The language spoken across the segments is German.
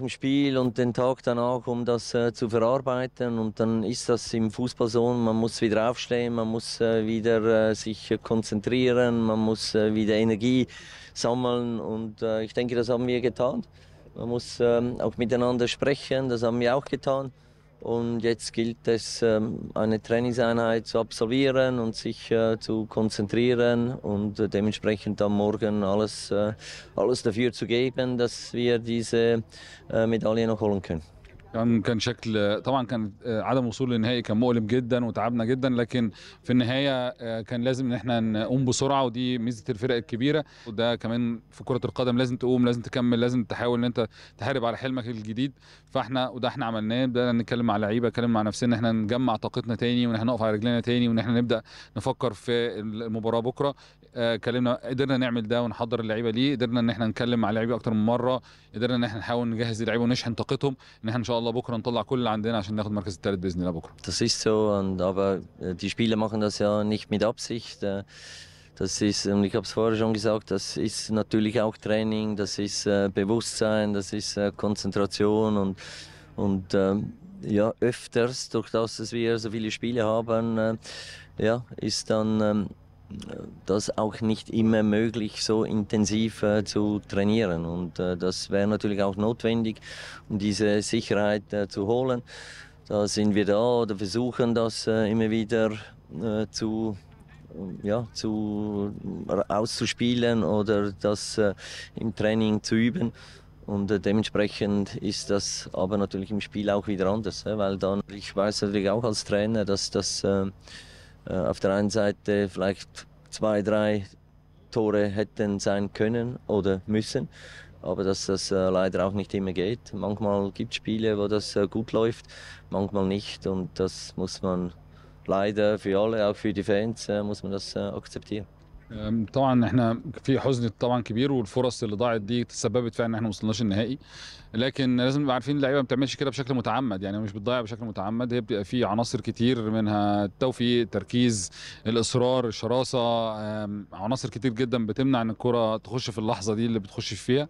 vom Spiel und den Tag danach, um das äh, zu verarbeiten. Und dann ist das im Fußball so, man muss wieder aufstehen, man muss äh, wieder äh, sich konzentrieren, man muss äh, wieder Energie sammeln. Und äh, ich denke, das haben wir getan. Man muss ähm, auch miteinander sprechen, das haben wir auch getan. Und jetzt gilt es, ähm, eine Trainingseinheit zu absolvieren und sich äh, zu konzentrieren und äh, dementsprechend am Morgen alles, äh, alles dafür zu geben, dass wir diese Medaille noch holen können. كان كان شكل طبعا كان آه، عدم وصول للنهائي كان مؤلم جدا وتعبنا جدا لكن في النهايه آه، كان لازم ان احنا نقوم بسرعه ودي ميزه الفرق الكبيره وده كمان في كره القدم لازم تقوم لازم تكمل لازم تحاول ان انت تحارب على حلمك الجديد فاحنا وده احنا عملناه بدانا نتكلم مع لعيبه نتكلم مع نفسنا ان احنا نجمع طاقتنا تاني وان احنا نقف على رجلنا تاني وان احنا نبدا نفكر في المباراه بكره آه، كلمنا قدرنا نعمل ده ونحضر اللعيبه ليه قدرنا ان احنا نتكلم مع اللعيبه اكتر من مره قدرنا ان احنا نحاول نجهز اللعيبه ونشحن طاقتهم ان احنا ان شاء الله بكره نطلع كل اللي عندنا عشان ناخد المركز الثالث باذن الله بكره. Das ist so und aber äh, die Spieler machen das ja nicht mit Absicht. Äh, das ist, und ich habe es vorher schon gesagt, das ist natürlich auch Training, das ist äh, Bewusstsein, das ist äh, Konzentration und, und ähm, ja, öfters, durch das, dass wir so viele Spiele haben, äh, ja, ist dann ähm, das auch nicht immer möglich, so intensiv äh, zu trainieren. Und äh, das wäre natürlich auch notwendig, um diese Sicherheit äh, zu holen. Da sind wir da oder versuchen das äh, immer wieder äh, zu, äh, ja, zu, auszuspielen oder das im Training zu üben. Und dementsprechend ist das aber natürlich im Spiel auch wieder anders, weil dann, ich weiß natürlich auch als Trainer, dass das äh, auf der einen Seite vielleicht zwei, drei Tore hätten sein können oder müssen. Aber dass das äh, leider auch nicht immer geht. Manchmal gibt es Spiele, wo das äh, gut läuft, manchmal nicht. Und das muss man leider für alle, auch für die Fans, muss man das akzeptieren. طبعا احنا في حزن طبعا كبير والفرص اللي ضاعت دي تسببت فعلا ان احنا ما وصلناش النهائي لكن لازم نبقى عارفين اللعيبه ما بتعملش كده بشكل متعمد يعني مش بتضيع بشكل متعمد هي بتبقى في عناصر كتير منها التوفيق التركيز الاصرار الشراسه عناصر كتير جدا بتمنع ان الكره تخش في اللحظه دي اللي بتخش فيها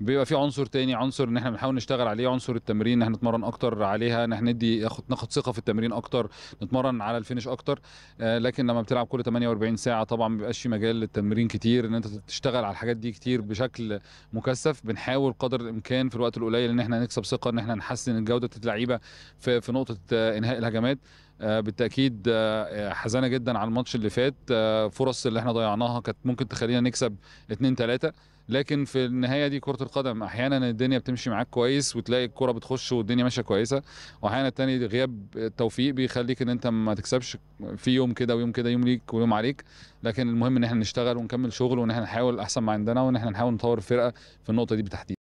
بيبقى في عنصر تاني عنصر ان احنا بنحاول نشتغل عليه عنصر التمرين ان احنا نتمرن اكتر عليها ان احنا ندي ناخد ثقه في التمرين اكتر نتمرن على الفينش اكتر آه، لكن لما بتلعب كل 48 ساعه طبعا ما بيبقاش في مجال للتمرين كتير ان انت تشتغل على الحاجات دي كتير بشكل مكثف بنحاول قدر الامكان في الوقت القليل ان احنا نكسب ثقه ان احنا نحسن جوده اللعيبه في نقطه آه، انهاء الهجمات آه، بالتاكيد آه، آه، حزانه جدا على الماتش اللي فات فرص اللي احنا ضيعناها كانت ممكن تخلينا نكسب 2 3 لكن في النهايه دي كره القدم احيانا الدنيا بتمشي معاك كويس وتلاقي الكره بتخش والدنيا ماشيه كويسه واحيانا الثاني غياب التوفيق بيخليك ان انت ما تكسبش في يوم كده ويوم كده يوم ليك ويوم عليك لكن المهم ان احنا نشتغل ونكمل شغل وان احنا نحاول احسن ما عندنا وان احنا نحاول نطور الفرقه في النقطه دي بالتحديد